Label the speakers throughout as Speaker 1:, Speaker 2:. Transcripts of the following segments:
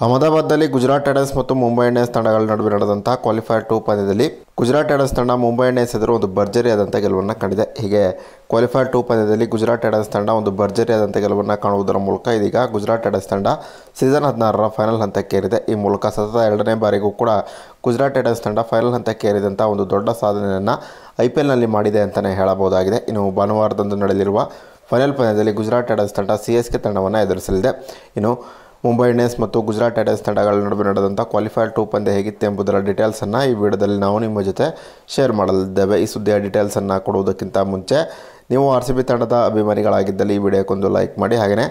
Speaker 1: ಅಹಮದಾಬಾದ್ನಲ್ಲಿ ಗುಜರಾತ್ ಟೈಟನ್ಸ್ ಮತ್ತು ಮುಂಬೈ ಇಂಡಿಯನ್ಸ್ ತಂಡಗಳ ನಡುವೆ ನಡೆದಂತಹ ಕ್ವಾಲಿಫೈರ್ ಟೂ ಪಂದ್ಯದಲ್ಲಿ ಗುಜರಾತ್ ಟೈಟನ್ಸ್ ತಂಡ ಮುಂಬೈ ಇಂಡಿಯನ್ಸ್ ಎದುರು ಒಂದು ಭರ್ಜರಿಯಾದಂಥ ಗೆಲುವನ್ನು ಕಂಡಿದೆ ಹೀಗೆ ಕ್ವಾಲಿಫೈರ್ ಟೂ ಪಂದ್ಯದಲ್ಲಿ ಗುಜರಾತ್ ಟೈಟನ್ಸ್ ತಂಡ ಒಂದು ಭರ್ಜರಿಯಾದಂಥ ಗೆಲುವನ್ನು ಕಾಣುವುದರ ಮೂಲಕ ಇದೀಗ ಗುಜರಾತ್ ಟೈಟನ್ಸ್ ತಂಡ ಸೀಸನ್ ಹದಿನಾರರ ಫೈನಲ್ ಹಂತಕ್ಕೇರಿದೆ ಈ ಮೂಲಕ ಸತತ ಎರಡನೇ ಬಾರಿಗೂ ಕೂಡ ಗುಜರಾತ್ ಟೈಟನ್ಸ್ ತಂಡ ಫೈನಲ್ ಹಂತಕ್ಕೆ ಹಂತಕ್ಕೇರಿದಂಥ ಒಂದು ದೊಡ್ಡ ಸಾಧನೆಯನ್ನು ಐ ಪಿ ಎಲ್ನಲ್ಲಿ ಮಾಡಿದೆ ಅಂತಲೇ ಹೇಳಬಹುದಾಗಿದೆ ಇನ್ನು ಭಾನುವಾರದಂದು ನಡೆಯಲಿರುವ ಫೈನಲ್ ಪಂದ್ಯದಲ್ಲಿ ಗುಜರಾತ್ ಟೈಟನ್ಸ್ ತಂಡ ಸಿ ಎಸ್ ಕೆ ತಂಡವನ್ನು ಎದುರಿಸಲಿದೆ ಇನ್ನು ಮುಂಬೈ ಇಂಡಿಯನ್ಸ್ ಮತ್ತು ಗುಜರಾತ್ ಟೈಟನ್ಸ್ ತಂಡಗಳ ನಡುವೆ ನಡೆದಂಥ ಕ್ವಾಲಿಫೈಡ್ ಟೂ ಪಂದ್ಯ ಹೇಗಿತ್ತು ಎಂಬುದರ ಡೀಟೇಲ್ಸನ್ನು ಈ ವಿಡಿಯೋದಲ್ಲಿ ನಾವು ನಿಮ್ಮ ಜೊತೆ ಶೇರ್ ಮಾಡಲಿದ್ದೇವೆ ಈ ಸುದ್ದಿಯ ಡೀಟೇಲ್ಸನ್ನು ಕೊಡುವುದಕ್ಕಿಂತ ಮುಂಚೆ ನೀವು ಆರ್ ಸಿ ಬಿ ತಂಡದ ಅಭಿಮಾನಿಗಳಾಗಿದ್ದಲ್ಲಿ ಈ ವಿಡಿಯೋಕ್ಕೊಂದು ಲೈಕ್ ಮಾಡಿ ಹಾಗೆಯೇ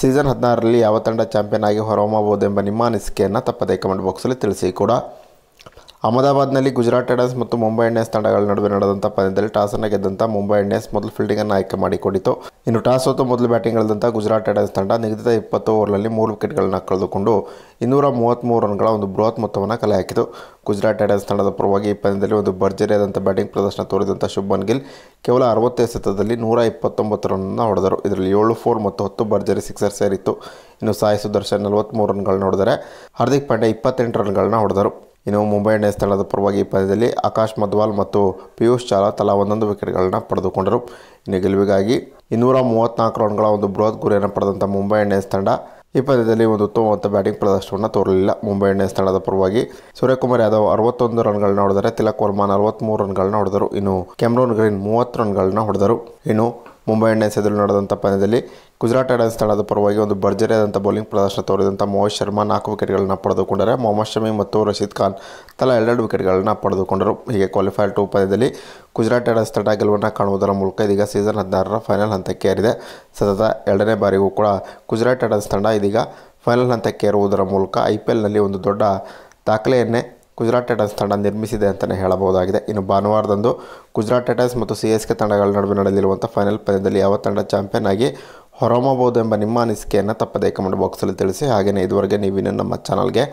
Speaker 1: ಸೀಸನ್ ಹದಿನಾರರಲ್ಲಿ ಯಾವ ತಂಡ ಚಾಂಪಿಯನ್ ಆಗಿ ಎಂಬ ನಿಮ್ಮ ಅನಿಸಿಕೆಯನ್ನು ತಪ್ಪದೇ ಕಮೆಂಟ್ ಬಾಕ್ಸಲ್ಲಿ ತಿಳಿಸಿ ಕೂಡ ಅಹಮದಾಬಾದ್ನಲ್ಲಿ ಗುಜರಾತ್ ಟೈಟನ್ಸ್ ಮತ್ತು ಮುಂಬೈ ಇಂಡಿಯನ್ಸ್ ತಂಡಗಳ ನಡುವೆ ನಡೆದಂಥ ಪಂದ್ಯದಲ್ಲಿ ಟಾಸನ್ನು ಗೆದ್ದಂಥ ಮುಂಬೈ ಇಂಡಿಯನ್ಸ್ ಮೊದಲು ಫೀಲ್ಡಿಂಗನ್ನು ಆಯ್ಕೆ ಮಾಡಿಕೊಂಡಿತು ಇನ್ನು ಟಾಸ್ ಹೊತ್ತು ಮೊದಲು ಬ್ಯಾಟಿಂಗ್ ಗೆದ್ದಂಥ ಗುಜರಾತ್ ಟೈಟನ್ಸ್ ತಂಡ ನಿಗದಿತ ಇಪ್ಪತ್ತು ಓವರ್ನಲ್ಲಿ ಮೂರು ವಿಕೆಟ್ಗಳನ್ನು ಕಳೆದುಕೊಂಡು ಇನ್ನೂರ ಮೂವತ್ತ್ಮೂರು ರನ್ಗಳ ಒಂದು ಬೃಹತ್ ಮೊತ್ತವನ್ನು ಕಲೆ ಹಾಕಿತು ಗುಜರಾತ್ ಟೈಟನ್ಸ್ ತಂಡದ ಪರವಾಗಿ ಈ ಪಂದ್ಯದಲ್ಲಿ ಒಂದು ಭರ್ಜರಿಯಾದಂಥ ಬ್ಯಾಟಿಂಗ್ ಪ್ರದರ್ಶನ ತೋರಿದಂಥ ಶುಭನ್ ಗಿಲ್ ಕೇವಲ ಅರವತ್ತೈದು ಸತದಲ್ಲಿ ನೂರ ಇಪ್ಪತ್ತೊಂಬತ್ತು ರನ್ನ ಹೊಡೆದರು ಇದರಲ್ಲಿ ಏಳು ಫೋರ್ ಮತ್ತು ಹತ್ತು ಭರ್ಜರಿ ಸಿಕ್ಸರ್ ಸೇರಿತ್ತು ಇನ್ನು ಸಾಯಿ ಸುದರ್ಶನ್ ನಲವತ್ತ್ಮೂರು ರನ್ಗಳನ್ನ ಹೊಡೆದರೆ ಹಾರ್ದಿಕ್ ಪಾಂಡ್ಯ ಇಪ್ಪತ್ತೆಂಟು ರನ್ಗಳನ್ನ ಹೊಡೆದರು ಇನ್ನು ಮುಂಬೈ ಇಂಡಿಯನ್ಸ್ ಸ್ಥಳದ ಪರವಾಗಿ ಈ ಪಂದ್ಯದಲ್ಲಿ ಆಕಾಶ್ ಮಧ್ವಾಲ್ ಮತ್ತು ಪಿಯೂಷ್ ಚಾಲಾ ತಲಾ ಒಂದೊಂದು ವಿಕೆಟ್ಗಳನ್ನ ಪಡೆದುಕೊಂಡರು ಇನ್ನು ಗೆಲುವಿಗಾಗಿ ಇನ್ನೂರ ಮೂವತ್ನಾಲ್ಕು ರನ್ಗಳ ಒಂದು ಬೃಹತ್ ಗುರಿಯನ್ನು ಪಡೆದಂಥ ಮುಂಬೈ ಇಂಡಿಯನ್ಸ್ ತಂಡ ಈ ಪಂದ್ಯದಲ್ಲಿ ಒಂದು ಉತ್ತಮವಾದ ಬ್ಯಾಟಿಂಗ್ ಪ್ರದರ್ಶನವನ್ನು ತೋರಲಿಲ್ಲ ಮುಂಬೈ ಇಂಡಿಯನ್ಸ್ ತಂಡದ ಪರವಾಗಿ ಸೂರ್ಯಕುಮಾರ್ ಯಾದವ್ ಅರವತ್ತೊಂದು ರನ್ಗಳನ್ನ ಹೊಡೆದರೆ ತಿಲಕ್ ವರ್ಮಾ ನಲವತ್ತ್ಮೂರು ರನ್ಗಳನ್ನ ಹೊಡೆದರು ಇನ್ನು ಕ್ಯಾಮ್ರೋನ್ ಗ್ರೀನ್ ಮೂವತ್ತು ರನ್ಗಳನ್ನ ಹೊಡೆದರು ಇನ್ನು ಮುಂಬೈ ಇಂಡಿಯನ್ಸ್ ಎದುರು ನಡೆದಂಥ ಪಂದ್ಯದಲ್ಲಿ ಗುಜರಾತ್ ಟೈಟನ್ಸ್ ತಂಡದ ಪರವಾಗಿ ಒಂದು ಭರ್ಜರಿಯಾದಂಥ ಬೌಲಿಂಗ್ ಪ್ರದರ್ಶನ ತೋರಿದಂಥ ಮೋಹಿತ್ ಶರ್ಮಾ ನಾಲ್ಕು ವಿಕೆಟ್ಗಳನ್ನು ಪಡೆದುಕೊಂಡರೆ ಮೊಹಮ್ಮದ್ ಶಮಿ ಮತ್ತು ರಶೀದ್ ಖಾನ್ ತಲಾ ಎರಡೆರಡು ವಿಕೆಟ್ಗಳನ್ನು ಪಡೆದುಕೊಂಡರು ಹೀಗೆ ಕ್ವಾಲಿಫೈರ್ ಟು ಪಂದ್ಯದಲ್ಲಿ ಗುಜರಾತ್ ಟೈಟನ್ಸ್ ತಂಡ ಗೆಲುವನ್ನು ಕಾಣುವುದರ ಮೂಲಕ ಇದೀಗ ಸೀಸನ್ ಹದಿನಾರರ ಫೈನಲ್ ಹಂತಕ್ಕೆ ಏರಿದೆ ಸತತ ಎರಡನೇ ಬಾರಿಗೂ ಕೂಡ ಗುಜರಾತ್ ಟೈಟನ್ಸ್ ತಂಡ ಇದೀಗ ಫೈನಲ್ ಹಂತಕ್ಕೆ ಏರುವುದರ ಮೂಲಕ ಐ ಪಿ ಎಲ್ನಲ್ಲಿ ಒಂದು ದೊಡ್ಡ ದಾಖಲೆಯನ್ನೇ ಗುಜರಾತ್ ಟೈಟನ್ಸ್ ತಂಡ ನಿರ್ಮಿಸಿದೆ ಅಂತಲೇ ಹೇಳಬಹುದಾಗಿದೆ ಇನ್ನು ಭಾನುವಾರದಂದು ಗುಜರಾತ್ ಟೈಟನ್ಸ್ ಮತ್ತು ಸಿ ಎಸ್ ಕೆ ತಂಡಗಳ ನಡುವೆ ನಡೆಯಲಿರುವಂಥ ಫೈನಲ್ ಪಂದ್ಯದಲ್ಲಿ ಯಾವ ತಂಡ ಚಾಂಪಿಯನ್ ಆಗಿ ಎಂಬ ನಿಮ್ಮ ಅನಿಸಿಕೆಯನ್ನು ತಪ್ಪದೇ ಕಮೆಂಟ್ ಬಾಕ್ಸಲ್ಲಿ ತಿಳಿಸಿ ಹಾಗೆಯೇ ಇದುವರೆಗೆ ನೀವಿನ್ನೂ ನಮ್ಮ ಚಾನಲ್ಗೆ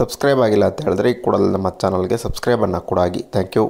Speaker 1: ಸಬ್ಸ್ಕ್ರೈಬ್ ಆಗಿಲ್ಲ ಅಂತ ಹೇಳಿದ್ರೆ ಈ ಕೂಡಲೇ ನಮ್ಮ ಚಾನಲ್ಗೆ ಸಬ್ಸ್ಕ್ರೈಬನ್ನು ಕೂಡ ಆಗಿ ಥ್ಯಾಂಕ್ ಯು